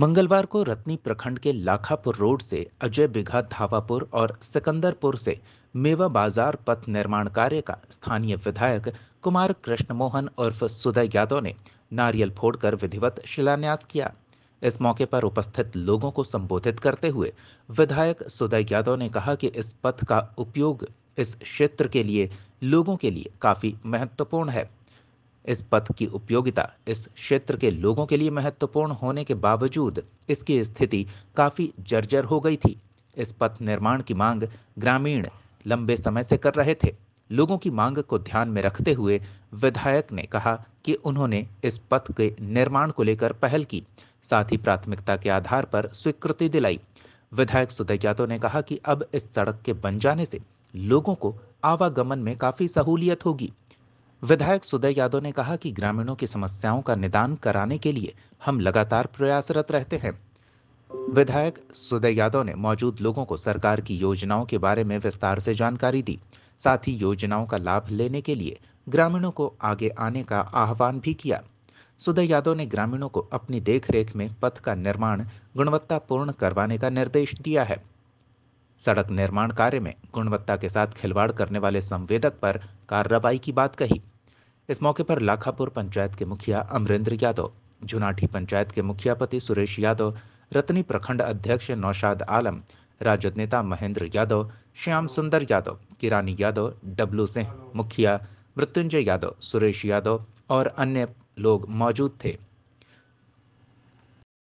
मंगलवार को रत्नी प्रखंड के लाखापुर रोड से अजय बिघा धावापुर और सिकंदरपुर से मेवा बाजार पथ निर्माण कार्य का स्थानीय विधायक कुमार कृष्ण मोहन उर्फ सुदय यादव ने नारियल फोड़कर विधिवत शिलान्यास किया इस मौके पर उपस्थित लोगों को संबोधित करते हुए विधायक सुदय यादव ने कहा कि इस पथ का उपयोग इस क्षेत्र के लिए लोगों के लिए काफ़ी महत्वपूर्ण है इस पथ की उपयोगिता इस क्षेत्र के लोगों के लिए महत्वपूर्ण होने के बावजूद इसकी स्थिति काफ़ी जर्जर हो गई थी इस पथ निर्माण की मांग ग्रामीण लंबे समय से कर रहे थे लोगों की मांग को ध्यान में रखते हुए विधायक ने कहा कि उन्होंने इस पथ के निर्माण को लेकर पहल की साथ ही प्राथमिकता के आधार पर स्वीकृति दिलाई विधायक सुदय यादव ने कहा कि अब इस सड़क के बन जाने से लोगों को आवागमन में काफ़ी सहूलियत होगी विधायक सुदय यादव ने कहा कि ग्रामीणों की समस्याओं का निदान कराने के लिए हम लगातार प्रयासरत रहते हैं विधायक सुदय यादव ने मौजूद लोगों को सरकार की योजनाओं के बारे में विस्तार से जानकारी दी साथ ही योजनाओं का लाभ लेने के लिए ग्रामीणों को आगे आने का आह्वान भी किया सुदय यादव ने ग्रामीणों को अपनी देखरेख में पथ का निर्माण गुणवत्तापूर्ण करवाने का निर्देश दिया है सड़क निर्माण कार्य में गुणवत्ता के साथ खिलवाड़ करने वाले संवेदक पर कार्रवाई की बात कही इस मौके पर लाखापुर पंचायत के मुखिया अमरेंद्र यादव जुनाठी पंचायत के मुखियापति सुरेश यादव रतनी प्रखंड अध्यक्ष नौशाद आलम राजद नेता महेंद्र यादव श्याम सुंदर यादव किरानी यादव डब्लू सिंह मुखिया मृत्युंजय यादव सुरेश यादव और अन्य लोग मौजूद थे